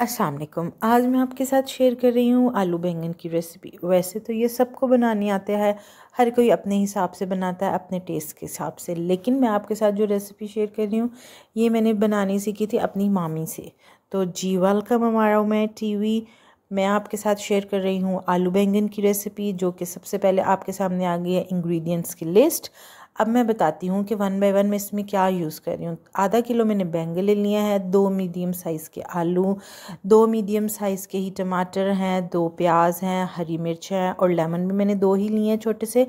अस्सलाम आज मैं आपके साथ शेयर कर रही हूँ आलू बैंगन की रेसिपी वैसे तो ये सबको बनानी आते हैं हर कोई अपने हिसाब से बनाता है अपने टेस्ट के हिसाब से लेकिन मैं आपके साथ जो रेसिपी शेयर कर रही हूँ ये मैंने बनानी सीखी थी अपनी मामी से तो जी वेलकम हमारा मैं टीवी मैं आपके साथ शेयर कर रही हूँ आलू बैंगन की रेसिपी जो कि सबसे पहले आपके सामने आ गई है इंग्रेडिएंट्स की लिस्ट अब मैं बताती हूँ कि वन बाय वन मैं इसमें क्या यूज़ कर रही हूँ आधा किलो मैंने बैंगले लिया है दो मीडियम साइज़ के आलू दो मीडियम साइज़ के ही टमाटर हैं दो प्याज हैं हरी मिर्च हैं और लेमन भी मैंने दो ही लिए हैं छोटे से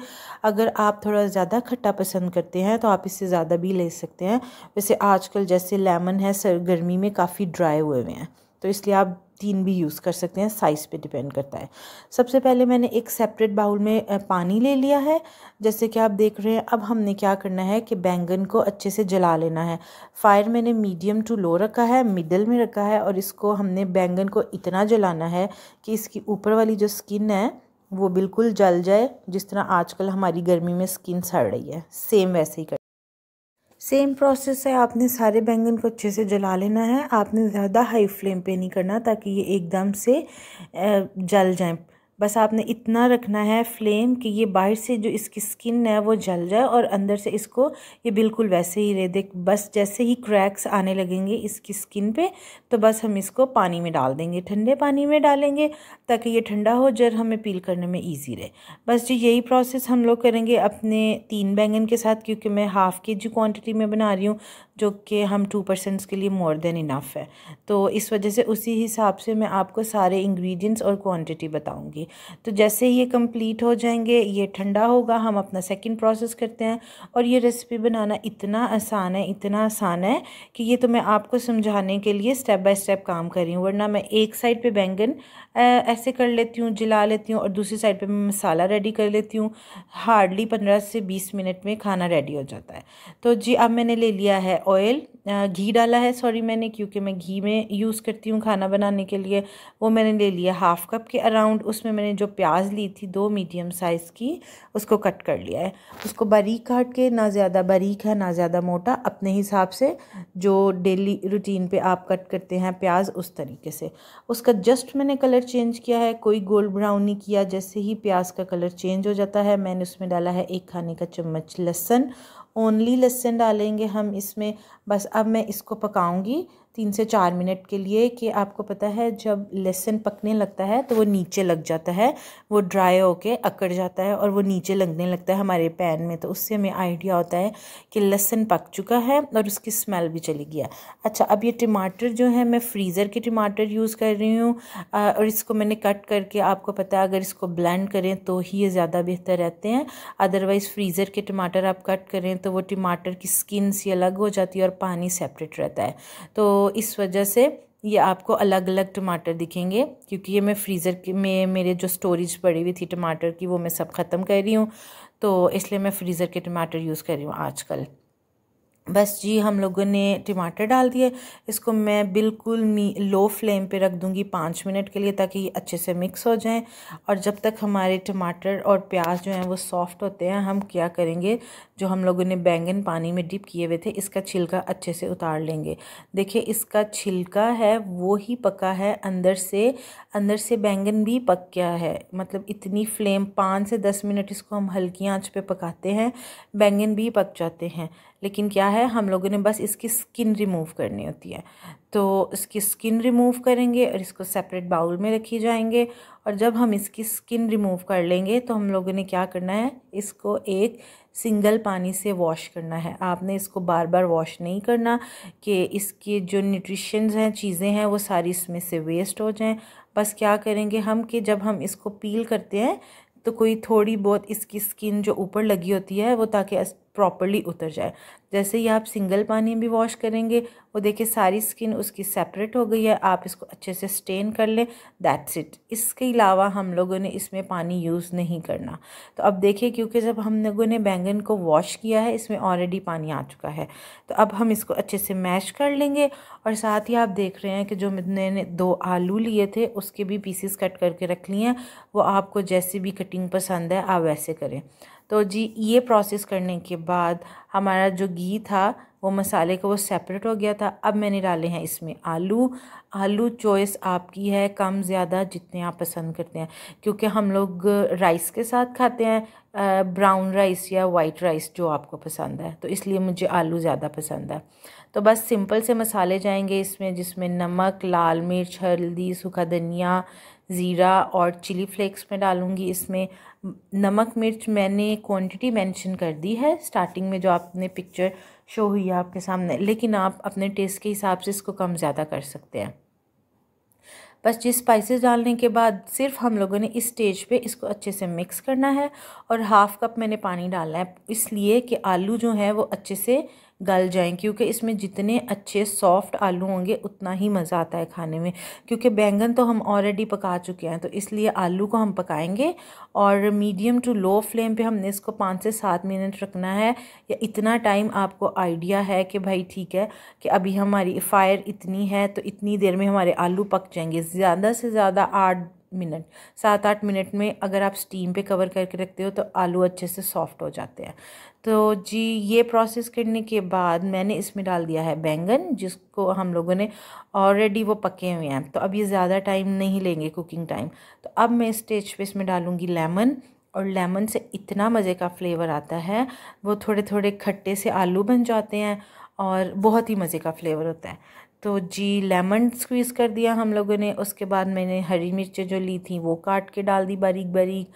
अगर आप थोड़ा ज़्यादा खट्टा पसंद करते हैं तो आप इससे ज़्यादा भी ले सकते हैं वैसे आजकल जैसे लेमन है सर गर्मी में काफ़ी ड्राई हुए हुए हैं तो इसलिए आप तीन भी यूज़ कर सकते हैं साइज़ पे डिपेंड करता है सबसे पहले मैंने एक सेपरेट बाउल में पानी ले लिया है जैसे कि आप देख रहे हैं अब हमने क्या करना है कि बैंगन को अच्छे से जला लेना है फायर मैंने मीडियम टू लो रखा है मिडल में रखा है और इसको हमने बैंगन को इतना जलाना है कि इसकी ऊपर वाली जो स्किन है वो बिल्कुल जल जाए जिस तरह आजकल हमारी गर्मी में स्किन सड़ रही है सेम वैसे ही कर सेम प्रोसेस है आपने सारे बैंगन को अच्छे से जला लेना है आपने ज़्यादा हाई फ्लेम पे नहीं करना ताकि ये एकदम से जल जाएं बस आपने इतना रखना है फ्लेम कि ये बाहर से जो इसकी स्किन है वो जल जाए और अंदर से इसको ये बिल्कुल वैसे ही रह दे बस जैसे ही क्रैक्स आने लगेंगे इसकी स्किन पे तो बस हम इसको पानी में डाल देंगे ठंडे पानी में डालेंगे ताकि ये ठंडा हो जर हमें पील करने में ईजी रहे बस जी यही प्रोसेस हम लोग करेंगे अपने तीन बैंगन के साथ क्योंकि मैं हाफ़ के जी क्वान्टिटी में बना रही हूँ जो कि हम टू परसेंट्स के लिए मोर देन इनफ़ है तो इस वजह से उसी हिसाब से मैं आपको सारे इंग्रेडिएंट्स और क्वांटिटी बताऊंगी तो जैसे ही ये कंप्लीट हो जाएंगे ये ठंडा होगा हम अपना सेकंड प्रोसेस करते हैं और ये रेसिपी बनाना इतना आसान है इतना आसान है कि ये तो मैं आपको समझाने के लिए स्टेप बाय स्टेप काम कर रही हूँ वरना मैं एक साइड पर बैंगन ऐसे कर लेती हूँ जला लेती हूँ और दूसरी साइड पर मैं मसाला रेडी कर लेती हूँ हार्डली पंद्रह से बीस मिनट में खाना रेडी हो जाता है तो जी अब मैंने ले लिया है ऑयल घी डाला है सॉरी मैंने क्योंकि मैं घी में यूज़ करती हूँ खाना बनाने के लिए वो मैंने ले लिया हाफ़ कप के अराउंड उसमें मैंने जो प्याज ली थी दो मीडियम साइज़ की उसको कट कर लिया है उसको बारीक काट के ना ज़्यादा बारीक है ना ज़्यादा मोटा अपने हिसाब से जो डेली रूटीन पर आप कट करते हैं प्याज उस तरीके से उसका जस्ट मैंने कलर चेंज किया है कोई गोल्ड ब्राउन नहीं किया जैसे ही प्याज का कलर चेंज हो जाता है मैंने उसमें डाला है एक खाने का चम्मच लहसन ओनली लहसुन डालेंगे हम इसमें बस अब मैं इसको पकाऊंगी तीन से चार मिनट के लिए कि आपको पता है जब लहसन पकने लगता है तो वो नीचे लग जाता है वो ड्राई होके अकड़ जाता है और वो नीचे लगने लगता है हमारे पैन में तो उससे हमें आइडिया होता है कि लहसन पक चुका है और उसकी स्मेल भी चली गया अच्छा अब ये टमाटर जो है मैं फ्रीज़र के टमाटर यूज़ कर रही हूँ और इसको मैंने कट करके आपको पता है अगर इसको ब्लेंड करें तो ही ये ज़्यादा बेहतर रहते हैं अदरवाइज़ फ्रीज़र के टमाटर आप कट करें तो वो टमाटर की स्किन से अलग हो जाती है और पानी सेपरेट रहता है तो तो इस वजह से ये आपको अलग अलग टमाटर दिखेंगे क्योंकि ये मैं फ्रीज़र में मेरे जो स्टोरेज पड़ी हुई थी टमाटर की वो मैं सब ख़त्म कर रही हूँ तो इसलिए मैं फ्रीज़र के टमाटर यूज़ कर रही हूँ आजकल बस जी हम लोगों ने टमाटर डाल दिए इसको मैं बिल्कुल मी लो फ्लेम पे रख दूँगी पाँच मिनट के लिए ताकि अच्छे से मिक्स हो जाएं और जब तक हमारे टमाटर और प्याज जो हैं वो सॉफ्ट होते हैं हम क्या करेंगे जो हम लोगों ने बैंगन पानी में डिप किए हुए थे इसका छिलका अच्छे से उतार लेंगे देखिए इसका छिलका है वो ही पका है अंदर से अंदर से बैंगन भी पक गया है मतलब इतनी फ्लेम पाँच से दस मिनट इसको हम हल्की आँच पर पकाते हैं बैंगन भी पक जाते हैं लेकिन क्या है हम लोगों ने बस इसकी स्किन रिमूव करनी होती है तो इसकी स्किन रिमूव करेंगे और इसको सेपरेट बाउल में रखी जाएंगे और जब हम इसकी स्किन रिमूव कर लेंगे तो हम लोगों ने क्या करना है इसको एक सिंगल पानी से वॉश करना है आपने इसको बार बार वॉश नहीं करना कि इसके जो न्यूट्रिशंस हैं चीज़ें हैं वो सारी इसमें से वेस्ट हो जाएं बस क्या करेंगे हम कि जब हम इसको पील करते हैं तो कोई थोड़ी बहुत इसकी स्किन जो ऊपर लगी होती है वो ताकि प्रॉपरली उतर जाए जैसे ही आप सिंगल पानी भी वॉश करेंगे वो देखिए सारी स्किन उसकी सेपरेट हो गई है आप इसको अच्छे से स्टेन कर लें दैट्स इट इसके अलावा हम लोगों ने इसमें पानी यूज़ नहीं करना तो अब देखिए क्योंकि जब हम लोगों ने बैंगन को वॉश किया है इसमें ऑलरेडी पानी आ चुका है तो अब हम इसको अच्छे से मैश कर लेंगे और साथ ही आप देख रहे हैं कि जो मैंने दो आलू लिए थे उसके भी पीसीस कट करके रख लिए हैं वो आपको जैसी भी कटिंग पसंद है आप वैसे करें तो जी ये प्रोसेस करने के बाद हमारा जो घी था वो मसाले का वो सेपरेट हो गया था अब मैंने डाले हैं इसमें आलू आलू चॉइस आपकी है कम ज़्यादा जितने आप पसंद करते हैं क्योंकि हम लोग राइस के साथ खाते हैं ब्राउन राइस या वाइट राइस जो आपको पसंद है तो इसलिए मुझे आलू ज़्यादा पसंद है तो बस सिंपल से मसाले जाएंगे इसमें जिसमें नमक लाल मिर्च हल्दी सूखा धनिया ज़ीरा और चिली फ्लेक्स में डालूँगी इसमें नमक मिर्च मैंने क्वांटिटी मेंशन कर दी है स्टार्टिंग में जो आपने पिक्चर शो हुई है आपके सामने लेकिन आप अपने टेस्ट के हिसाब से इसको कम ज़्यादा कर सकते हैं बस जिस स्पाइसेस डालने के बाद सिर्फ हम लोगों ने इस स्टेज पे इसको अच्छे से मिक्स करना है और हाफ़ कप मैंने पानी डालना है इसलिए कि आलू जो है वो अच्छे से गल जाएं क्योंकि इसमें जितने अच्छे सॉफ्ट आलू होंगे उतना ही मज़ा आता है खाने में क्योंकि बैंगन तो हम ऑलरेडी पका चुके हैं तो इसलिए आलू को हम पकाएंगे और मीडियम टू लो फ्लेम पे हमने इसको पाँच से सात मिनट रखना है या इतना टाइम आपको आइडिया है कि भाई ठीक है कि अभी हमारी फायर इतनी है तो इतनी देर में हमारे आलू पक जाएंगे ज़्यादा से ज़्यादा आठ मिनट सात आठ मिनट में अगर आप स्टीम पे कवर करके रखते हो तो आलू अच्छे से सॉफ्ट हो जाते हैं तो जी ये प्रोसेस करने के बाद मैंने इसमें डाल दिया है बैंगन जिसको हम लोगों ने ऑलरेडी वो पके हुए हैं तो अब ये ज़्यादा टाइम नहीं लेंगे कुकिंग टाइम तो अब मैं स्टेज पे इसमें डालूँगी लेमन और लेमन से इतना मज़े का फ्लेवर आता है वो थोड़े थोड़े खट्टे से आलू बन जाते हैं और बहुत ही मज़े का फ्लेवर होता है तो जी लेमन स्क्वीज़ कर दिया हम लोगों ने उसके बाद मैंने हरी मिर्चें जो ली थी वो काट के डाल दी बारीक बारीक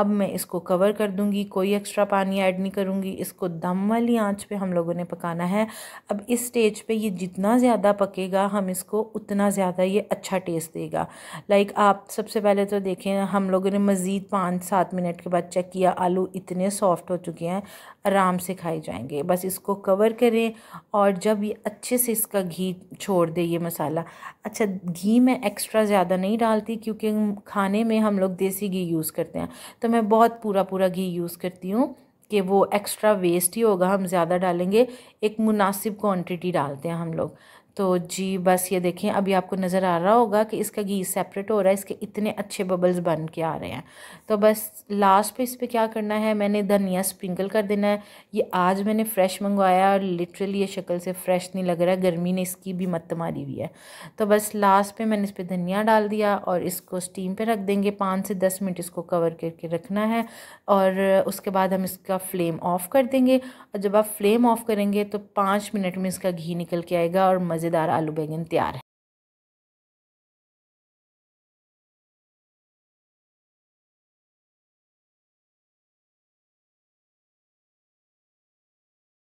अब मैं इसको कवर कर दूंगी कोई एक्स्ट्रा पानी ऐड नहीं करूंगी इसको दम वाली आंच पे हम लोगों ने पकाना है अब इस स्टेज पे ये जितना ज़्यादा पकेगा हम इसको उतना ज़्यादा ये अच्छा टेस्ट देगा लाइक आप सबसे पहले तो देखें हम लोगों ने मज़ीद पाँच सात मिनट के बाद चेक किया आलू इतने सॉफ्ट हो चुके हैं आराम से खाए जाएंगे बस इसको कवर करें और जब ये अच्छे से इसका घी छोड़ दे ये मसाला अच्छा घी मैं एक्स्ट्रा ज़्यादा नहीं डालती क्योंकि खाने में हम लोग देसी घी यूज़ करते हैं तो मैं बहुत पूरा पूरा घी यूज़ करती हूँ कि वो एक्स्ट्रा वेस्ट ही होगा हम ज़्यादा डालेंगे एक मुनासिब क्वांटिटी डालते हैं हम लोग तो जी बस ये देखें अभी आपको नज़र आ रहा होगा कि इसका घी सेपरेट हो रहा है इसके इतने अच्छे बबल्स बन के आ रहे हैं तो बस लास्ट पे इस पर क्या करना है मैंने धनिया स्प्रिंकल कर देना है ये आज मैंने फ़्रेश मंगवाया और लिटरली ये शक्ल से फ़्रेश नहीं लग रहा गर्मी ने इसकी भी मत मारी हुई है तो बस लास्ट पर मैंने इस पर धनिया डाल दिया और इसको स्टीम पर रख देंगे पाँच से दस मिनट इसको कवर करके रखना है और उसके बाद हम इसका फ्लेम ऑफ़ कर देंगे और जब आप फ्लेम ऑफ़ करेंगे तो पाँच मिनट में इसका घी निकल के आएगा और मज़े मज़ेदार आलू बैंगन तैयार है